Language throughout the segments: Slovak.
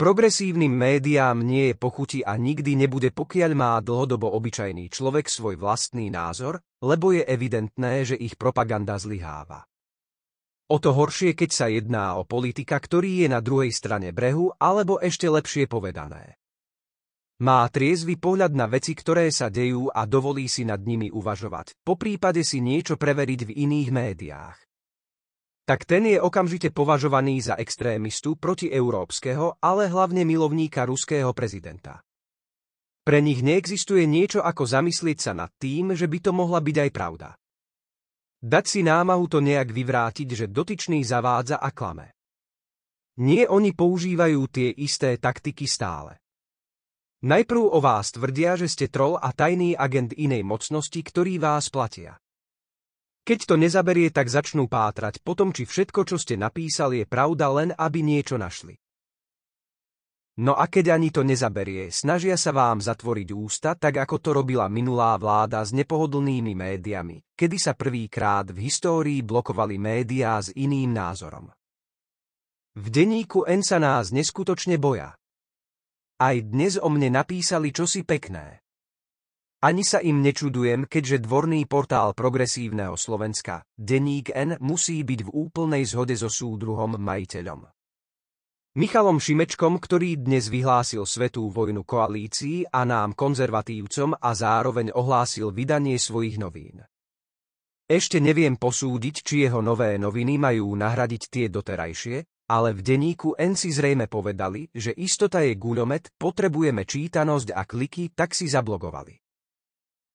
Progresívnym médiám nie je pochuti a nikdy nebude, pokiaľ má dlhodobo obyčajný človek svoj vlastný názor, lebo je evidentné, že ich propaganda zlyháva. O to horšie, keď sa jedná o politika, ktorý je na druhej strane brehu, alebo ešte lepšie povedané. Má triezvy pohľad na veci, ktoré sa dejú a dovolí si nad nimi uvažovať, po prípade si niečo preveriť v iných médiách tak ten je okamžite považovaný za extrémistu proti európskeho, ale hlavne milovníka ruského prezidenta. Pre nich neexistuje niečo ako zamyslieť sa nad tým, že by to mohla byť aj pravda. Dať si námahu to nejak vyvrátiť, že dotyčný zavádza a klame. Nie oni používajú tie isté taktiky stále. Najprv o vás tvrdia, že ste troll a tajný agent inej mocnosti, ktorý vás platia. Keď to nezaberie, tak začnú pátrať potom, či všetko, čo ste napísali, je pravda len, aby niečo našli. No a keď ani to nezaberie, snažia sa vám zatvoriť ústa, tak ako to robila minulá vláda s nepohodlnými médiami, kedy sa prvýkrát v histórii blokovali médiá s iným názorom. V denníku N sa nás neskutočne boja. Aj dnes o mne napísali čosi pekné. Ani sa im nečudujem, keďže dvorný portál progresívneho Slovenska, Deník N, musí byť v úplnej zhode so súdruhom majiteľom. Michalom Šimečkom, ktorý dnes vyhlásil svetú vojnu koalícii a nám konzervatívcom a zároveň ohlásil vydanie svojich novín. Ešte neviem posúdiť, či jeho nové noviny majú nahradiť tie doterajšie, ale v denníku N si zrejme povedali, že istota je guľomet, potrebujeme čítanosť a kliky, tak si zablogovali.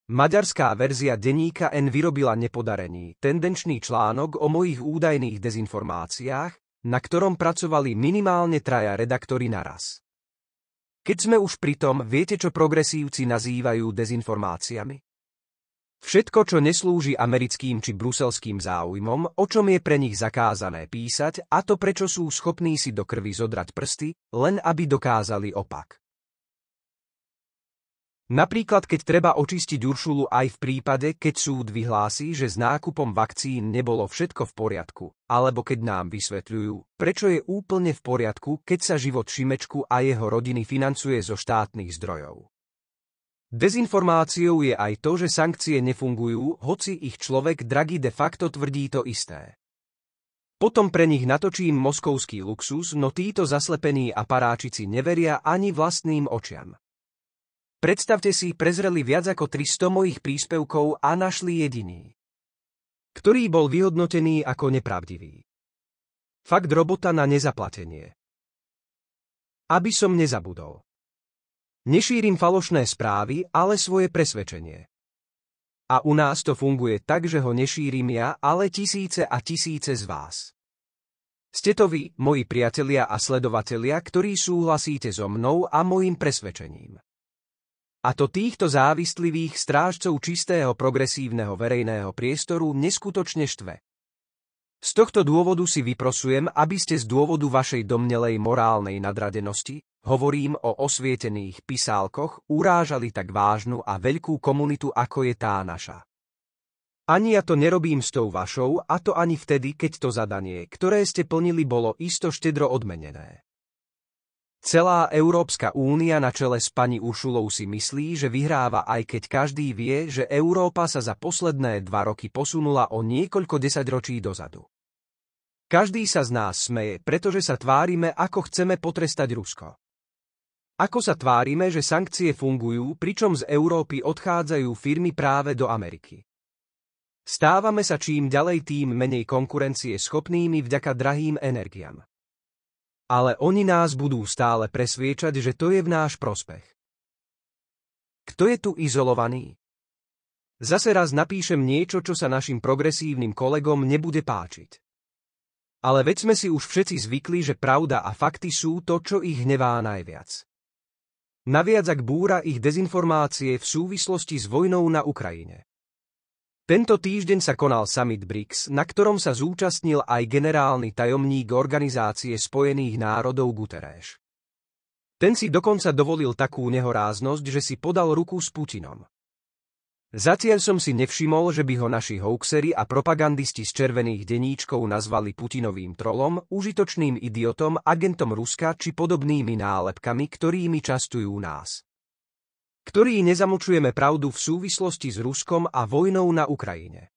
Maďarská verzia denníka N vyrobila nepodarený, tendenčný článok o mojich údajných dezinformáciách, na ktorom pracovali minimálne traja redaktori naraz. Keď sme už pri tom, viete, čo progresívci nazývajú dezinformáciami? Všetko, čo neslúži americkým či bruselským záujmom, o čom je pre nich zakázané písať a to, prečo sú schopní si do krvi zodrať prsty, len aby dokázali opak. Napríklad keď treba očistiť Uršulu aj v prípade, keď súd vyhlási, že s nákupom vakcín nebolo všetko v poriadku, alebo keď nám vysvetľujú, prečo je úplne v poriadku, keď sa život Šimečku a jeho rodiny financuje zo štátnych zdrojov. Dezinformáciou je aj to, že sankcie nefungujú, hoci ich človek dragý de facto tvrdí to isté. Potom pre nich natočím moskovský luxus, no títo zaslepení aparáčici neveria ani vlastným očiam. Predstavte si, prezreli viac ako 300 mojich príspevkov a našli jediný, ktorý bol vyhodnotený ako nepravdivý. Fakt robota na nezaplatenie. Aby som nezabudol. Nešírim falošné správy, ale svoje presvedčenie. A u nás to funguje tak, že ho nešírim ja, ale tisíce a tisíce z vás. Ste to vy, moji priatelia a sledovatelia, ktorí súhlasíte so mnou a mojim presvedčením. A to týchto závistlivých strážcov čistého progresívneho verejného priestoru neskutočne štve. Z tohto dôvodu si vyprosujem, aby ste z dôvodu vašej domnelej morálnej nadradenosti, hovorím o osvietených pisálkoch, urážali tak vážnu a veľkú komunitu, ako je tá naša. Ani ja to nerobím s tou vašou, a to ani vtedy, keď to zadanie, ktoré ste plnili, bolo isto štedro odmenené. Celá Európska únia na čele s pani Ušulou si myslí, že vyhráva aj keď každý vie, že Európa sa za posledné dva roky posunula o niekoľko desaťročí dozadu. Každý sa z nás smeje, pretože sa tvárime, ako chceme potrestať Rusko. Ako sa tvárime, že sankcie fungujú, pričom z Európy odchádzajú firmy práve do Ameriky. Stávame sa čím ďalej tým menej konkurencie schopnými vďaka drahým energiám ale oni nás budú stále presviečať, že to je v náš prospech. Kto je tu izolovaný? Zase raz napíšem niečo, čo sa našim progresívnym kolegom nebude páčiť. Ale veď sme si už všetci zvykli, že pravda a fakty sú to, čo ich hnevá najviac. Naviac ak búra ich dezinformácie v súvislosti s vojnou na Ukrajine. Tento týždeň sa konal summit BRICS, na ktorom sa zúčastnil aj generálny tajomník Organizácie spojených národov Guterres. Ten si dokonca dovolil takú nehoráznosť, že si podal ruku s Putinom. Zatiaľ som si nevšimol, že by ho naši hoaxery a propagandisti z červených deníčkov nazvali Putinovým trolom, užitočným idiotom, agentom Ruska či podobnými nálepkami, ktorými častujú nás ktorý nezamlčujeme pravdu v súvislosti s Ruskom a vojnou na Ukrajine.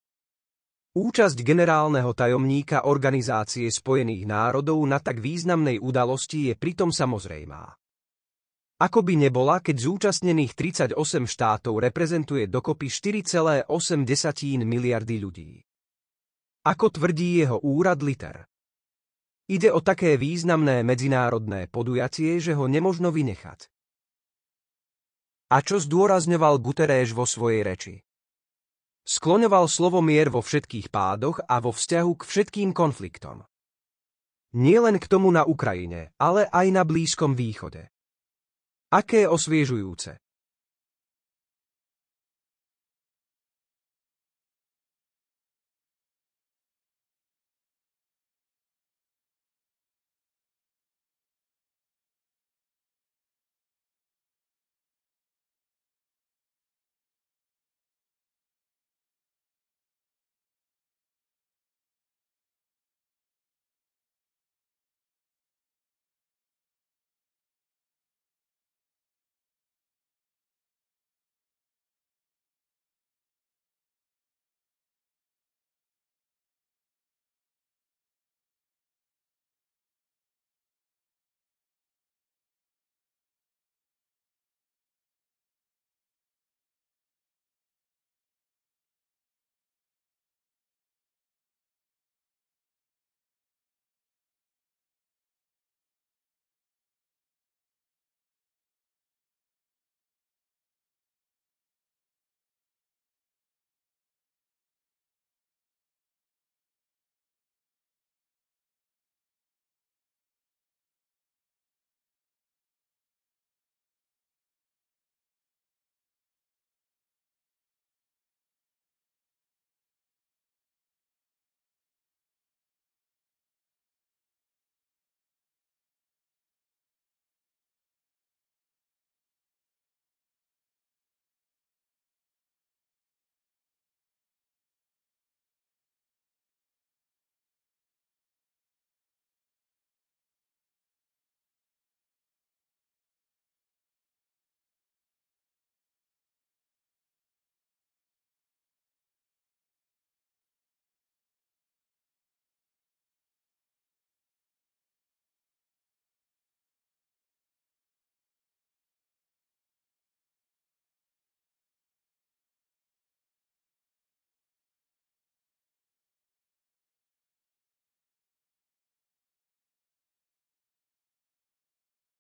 Účasť generálneho tajomníka Organizácie spojených národov na tak významnej udalosti je pritom samozrejmá. Ako by nebola, keď zúčastnených 38 štátov reprezentuje dokopy 4,8 miliardy ľudí. Ako tvrdí jeho úrad Liter. Ide o také významné medzinárodné podujatie, že ho nemožno vynechať. A čo zdôrazňoval Guterres vo svojej reči? Skloňoval slovo mier vo všetkých pádoch a vo vzťahu k všetkým konfliktom. Nie len k tomu na Ukrajine, ale aj na Blízkom východe. Aké osviežujúce.